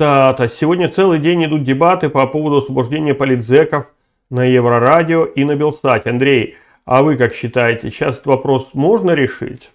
штата. Сегодня целый день идут дебаты по поводу освобождения политзеков на Еврорадио и на Белстате. Андрей, а вы как считаете, сейчас этот вопрос можно решить?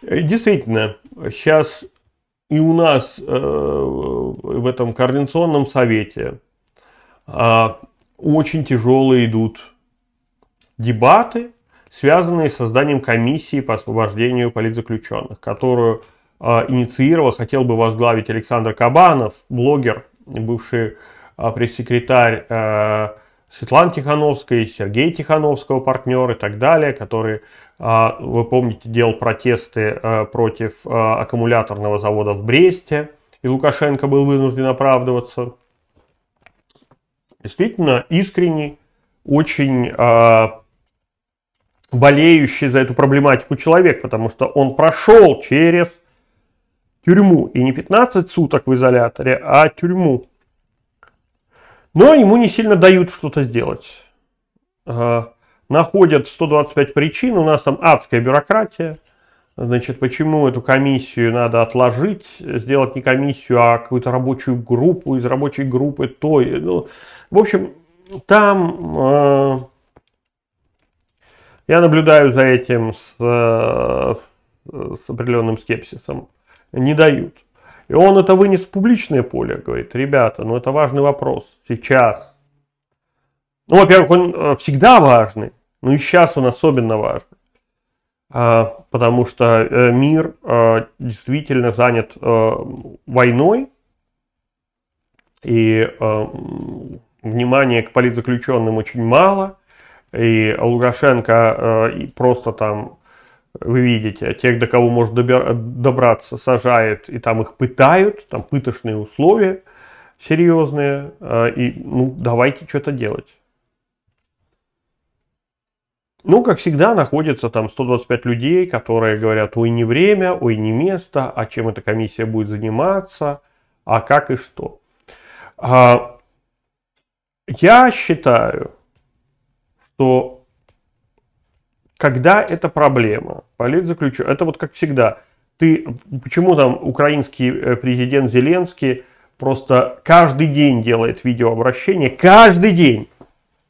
Э, действительно, сейчас и у нас э, в этом Координационном совете э, очень тяжелые идут дебаты, связанные с созданием комиссии по освобождению политзаключенных, которую а, инициировал, хотел бы возглавить Александр Кабанов, блогер, бывший а, пресс-секретарь э, Светланы Тихановской, Сергей Тихановского, партнер и так далее, который, а, вы помните, делал протесты э, против э, аккумуляторного завода в Бресте, и Лукашенко был вынужден оправдываться. Действительно искренний, очень болеющий за эту проблематику человек, потому что он прошел через тюрьму. И не 15 суток в изоляторе, а тюрьму. Но ему не сильно дают что-то сделать. Э, находят 125 причин, у нас там адская бюрократия. Значит, почему эту комиссию надо отложить, сделать не комиссию, а какую-то рабочую группу, из рабочей группы той. Ну, в общем, там э, я наблюдаю за этим с, э, с определенным скепсисом не дают. И он это вынес в публичное поле, говорит, ребята, ну это важный вопрос сейчас. Ну, во-первых, он э, всегда важный, но и сейчас он особенно важный, э, потому что э, мир действительно занят войной, и внимания к политзаключенным очень мало, и Лукашенко просто там вы видите, а тех, до кого может добраться, сажает, и там их пытают, там пыточные условия серьезные, а, и ну, давайте что-то делать. Ну, как всегда, находится там 125 людей, которые говорят, ой, не время, ой, не место, а чем эта комиссия будет заниматься, а как и что. А, я считаю, что когда эта проблема Политзаключен. Это вот как всегда. Ты, почему там украинский э, президент Зеленский просто каждый день делает видеообращение? Каждый день.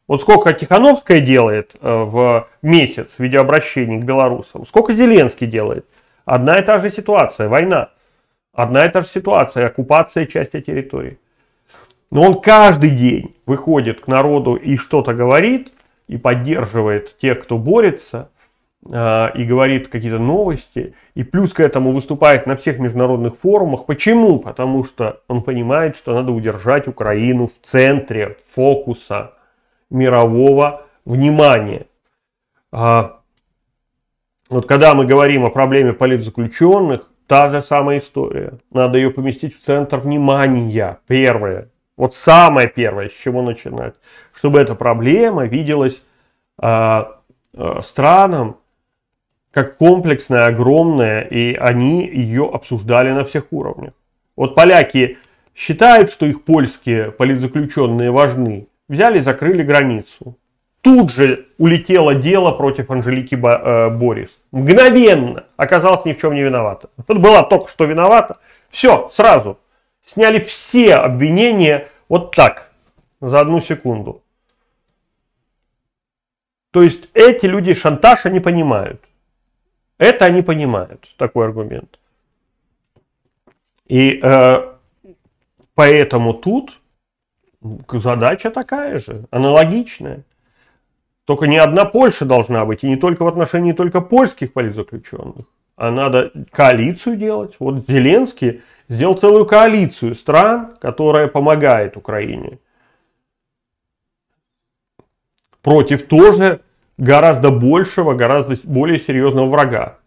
Вот сколько Тихановская делает э, в месяц видеообращений к белорусам, сколько Зеленский делает. Одна и та же ситуация, война. Одна и та же ситуация, оккупация части территории. Но он каждый день выходит к народу и что-то говорит, и поддерживает тех, кто борется. Э, и говорит какие-то новости, и плюс к этому выступает на всех международных форумах. Почему? Потому что он понимает, что надо удержать Украину в центре фокуса мирового внимания. А, вот когда мы говорим о проблеме политзаключенных, та же самая история. Надо ее поместить в центр внимания. Первое. Вот самое первое, с чего начинать. Чтобы эта проблема виделась а, э, странам, как комплексная, огромная, и они ее обсуждали на всех уровнях. Вот поляки считают, что их польские политзаключенные важны, взяли закрыли границу. Тут же улетело дело против Анжелики э, Борис. Мгновенно оказалось ни в чем не виновата. Тут была только что виновата. Все, сразу. Сняли все обвинения вот так, за одну секунду. То есть эти люди шантажа не понимают. Это они понимают, такой аргумент. И э, поэтому тут задача такая же, аналогичная. Только не одна Польша должна быть, и не только в отношении только польских политзаключенных. А надо коалицию делать. Вот Зеленский сделал целую коалицию стран, которая помогает Украине. Против тоже гораздо большего, гораздо более серьезного врага.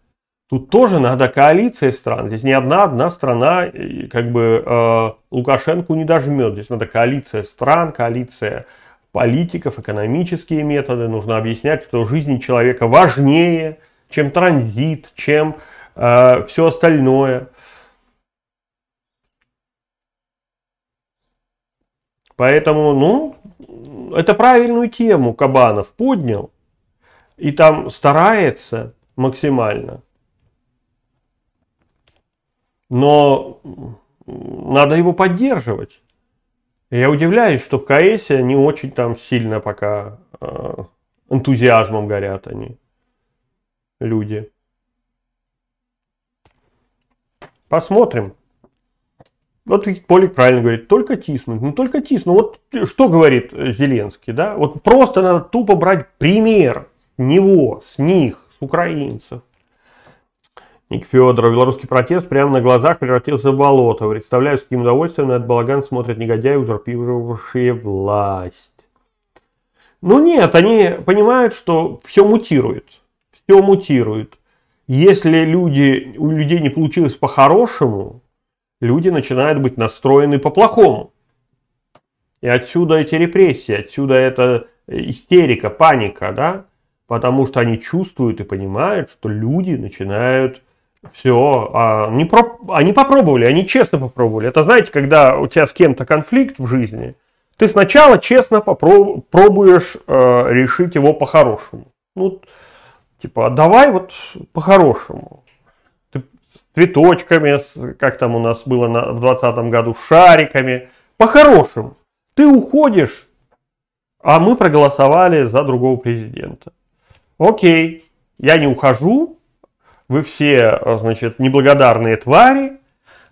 Тут тоже надо коалиция стран. Здесь не одна одна страна, как бы э, Лукашенко не дожмет. Здесь надо коалиция стран, коалиция политиков, экономические методы. Нужно объяснять, что жизнь человека важнее, чем транзит, чем э, все остальное. Поэтому, ну, это правильную тему Кабанов поднял и там старается максимально, но надо его поддерживать. Я удивляюсь, что в КС не очень там сильно пока э, энтузиазмом горят они, люди. Посмотрим. Вот Полик правильно говорит, только тиснуть, ну только тиснуть. Ну, вот что говорит Зеленский, да? Вот просто надо тупо брать пример него, с них, с украинцев. Ник Федоров. Белорусский протест прямо на глазах превратился в болото. Представляю, с каким удовольствием на этот балаган смотрят негодяи, узурпировавшие власть. Ну нет, они понимают, что все мутирует. Все мутирует. Если люди, у людей не получилось по-хорошему, люди начинают быть настроены по-плохому. И отсюда эти репрессии, отсюда эта истерика, паника, да? потому что они чувствуют и понимают, что люди начинают все, а они, про, они попробовали, они честно попробовали. Это знаете, когда у тебя с кем-то конфликт в жизни, ты сначала честно попробуешь э, решить его по-хорошему. Ну, типа, а давай вот по-хорошему. Ты цветочками, как там у нас было на, в 2020 году, шариками. По-хорошему. Ты уходишь, а мы проголосовали за другого президента окей, я не ухожу, вы все, э, значит, неблагодарные твари,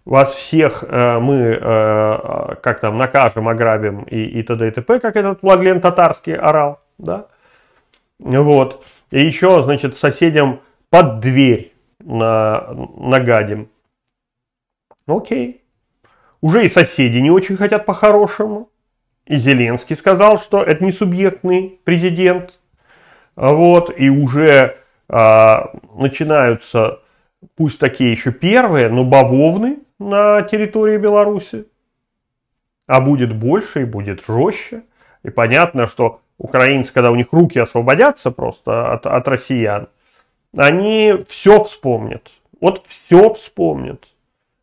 вас всех э, мы, э, э, как там, накажем, ограбим и, и т.д. и т.п., как этот Владлен Татарский орал, да, вот, и еще, значит, соседям под дверь на, нагадим. Окей. Уже и соседи не очень хотят по-хорошему. И Зеленский сказал, что это не субъектный президент, а вот, и уже а, начинаются, пусть такие еще первые, но бавовны на территории Беларуси, а будет больше и будет жестче. И понятно, что украинцы, когда у них руки освободятся просто от, от россиян, они все вспомнят. Вот все вспомнят.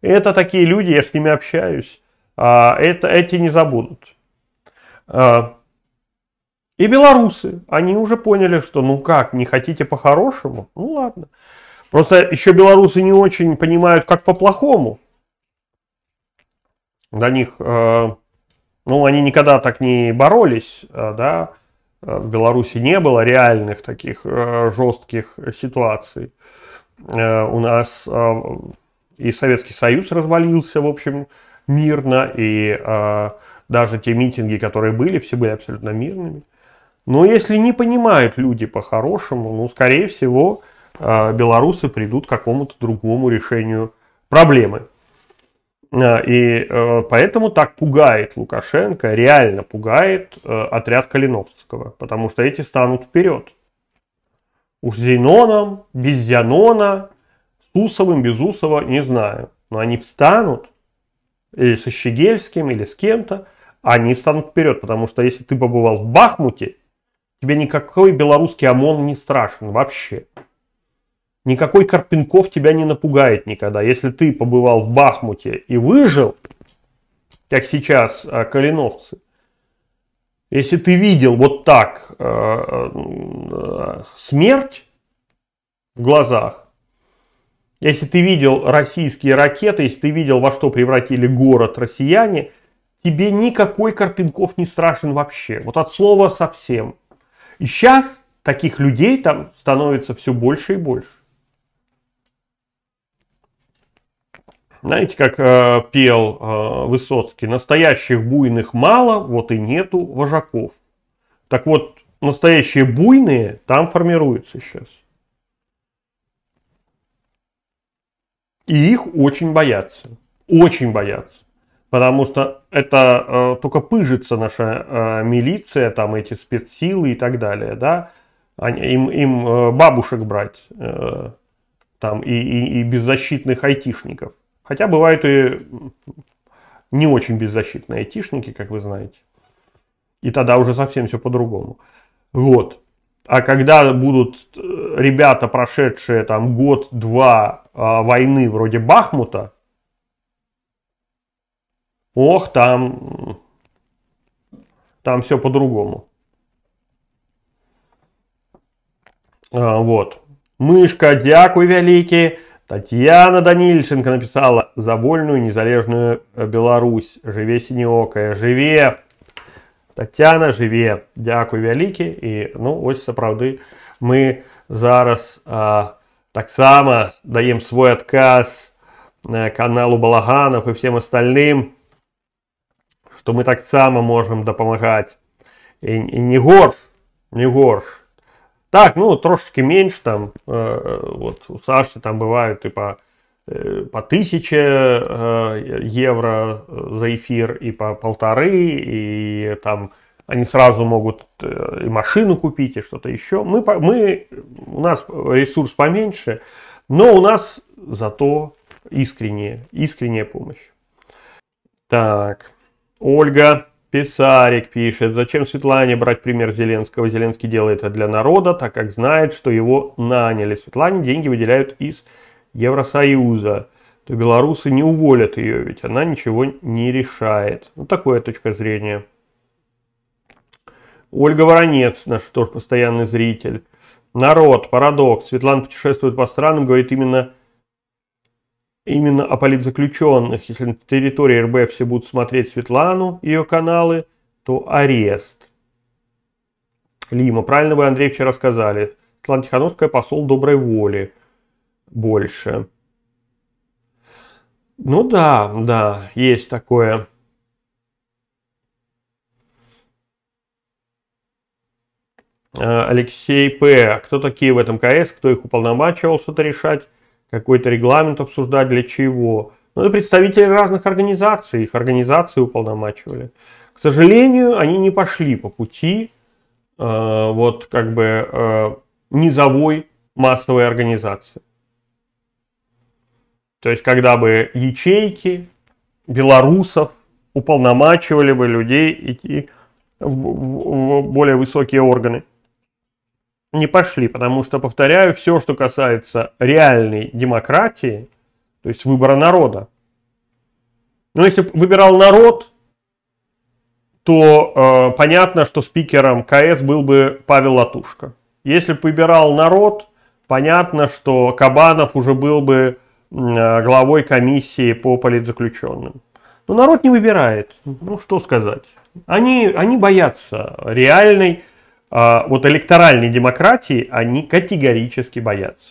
Это такие люди, я с ними общаюсь. А, это, эти не забудут. А, и белорусы, они уже поняли, что ну как, не хотите по-хорошему? Ну ладно. Просто еще белорусы не очень понимают, как по-плохому. До них, э, ну они никогда так не боролись, э, да, э, в Беларуси не было реальных таких э, жестких ситуаций. Э, у нас э, и Советский Союз развалился, в общем, мирно, и э, даже те митинги, которые были, все были абсолютно мирными. Но если не понимают люди по-хорошему, ну, скорее всего, а, белорусы придут к какому-то другому решению проблемы. А, и э, поэтому так пугает Лукашенко, реально пугает э, отряд Калиновского, потому что эти станут вперед. Уж Зеноном, без Зенона, с Усовым, без Усова, не знаю. Но они встанут, или со Щегельским, или с кем-то, они встанут вперед, потому что если ты побывал в Бахмуте, Тебе никакой белорусский ОМОН не страшен вообще. Никакой Карпинков тебя не напугает никогда. Если ты побывал в Бахмуте и выжил, как сейчас э, калиновцы, если ты видел вот так э, э, смерть в глазах, если ты видел российские ракеты, если ты видел, во что превратили город россияне, тебе никакой Карпинков не страшен вообще. Вот от слова совсем. И сейчас таких людей там становится все больше и больше. Знаете, как э, пел э, Высоцкий, настоящих буйных мало, вот и нету вожаков. Так вот, настоящие буйные там формируются сейчас. И их очень боятся. Очень боятся. Потому что это э, только пыжится наша э, милиция, там эти спецсилы и так далее, да. Они, им им э, бабушек брать э, там и, и, и беззащитных айтишников. Хотя бывают и не очень беззащитные айтишники, как вы знаете. И тогда уже совсем все по-другому. Вот. А когда будут э, ребята, прошедшие там год-два э, войны вроде Бахмута, Ох, там, там все по-другому. А, вот. Мышка, дякую великий. Татьяна Данильченко написала за вольную незалежную э, Беларусь. Жыве сінеокая, жыве. Татьяна жыве. Дякую великий и, ну ось сапраўды мы зараз а, само даем свой отказ э, каналу балаганов и всем остальным што мы таксама можам дапамагаць і, и не горш не горш так ну трошечки меньше там э, вот у Саши там бывают типа по э, э, евро за эфир и по полторы и там они сразу могут э, и машину купить и что-то еще мы мы у нас ресурс поменьше но у нас зато искренняя искренняя помощь так Ольга Писарик пишет, зачем Светлане брать пример Зеленского? Зеленский делает это для народа, так как знает, что его наняли. Светлане деньги выделяют из Евросоюза, то белорусы не уволят ее, ведь она ничего не решает. Вот такое точка зрения. Ольга Воронец, наш тоже постоянный зритель. Народ, парадокс. Светлана путешествует по странам, говорит именно именно о политзаключенных, если на территории РБ все будут смотреть Светлану, ее каналы, то арест. Лима, правильно вы, Андрей, вчера сказали. Светлана Тихановская посол доброй воли больше. Ну да, да, есть такое. Э, Алексей П. Кто такие в этом КС? Кто их уполномачивал что-то решать? какой-то регламент обсуждать, для чего. Но ну, это представители разных организаций, их организации уполномачивали. К сожалению, они не пошли по пути э, вот как бы э, низовой массовой организации. То есть, когда бы ячейки белорусов уполномачивали бы людей идти в, в, в более высокие органы не пошли, потому что, повторяю, все, что касается реальной демократии, то есть выбора народа. Но ну, если выбирал народ, то э, понятно, что спикером КС был бы Павел Латушка. Если бы выбирал народ, понятно, что Кабанов уже был бы э, главой комиссии по политзаключенным. Но народ не выбирает. Ну что сказать. Они, они боятся реальной а, вот электоральной демократии они категорически боятся.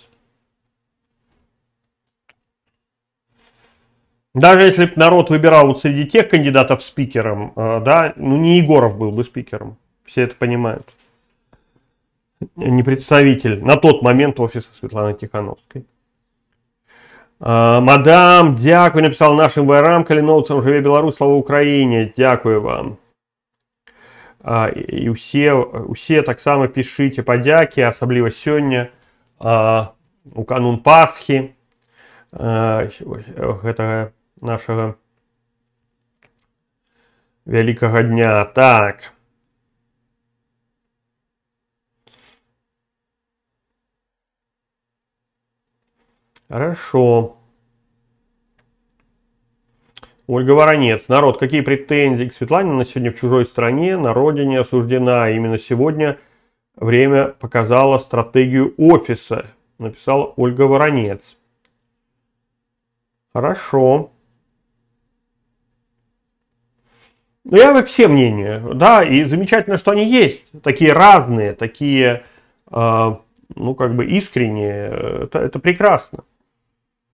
Даже если бы народ выбирал вот среди тех кандидатов спикером, э, да, ну не Егоров был бы спикером, все это понимают. Не представитель на тот момент офиса Светланы Тихановской. А, Мадам, дякую, написал нашим ВРАМ, каліноўцам, жыве Беларусь, слава Украине, дякую вам і а, усе усе таксама пішыце падзякі асабліва сёння а, у канун пасхі гэтага а, нашага вялікага дня так хорошо Ольга Воронец. Народ, какие претензии к Светлане? Она сегодня в чужой стране, на родине осуждена. Именно сегодня время показало стратегию офиса, написала Ольга Воронец. Хорошо. Но ну, я вы все мнения, да, и замечательно, что они есть, такие разные, такие, э, ну, как бы искренние, это, это прекрасно.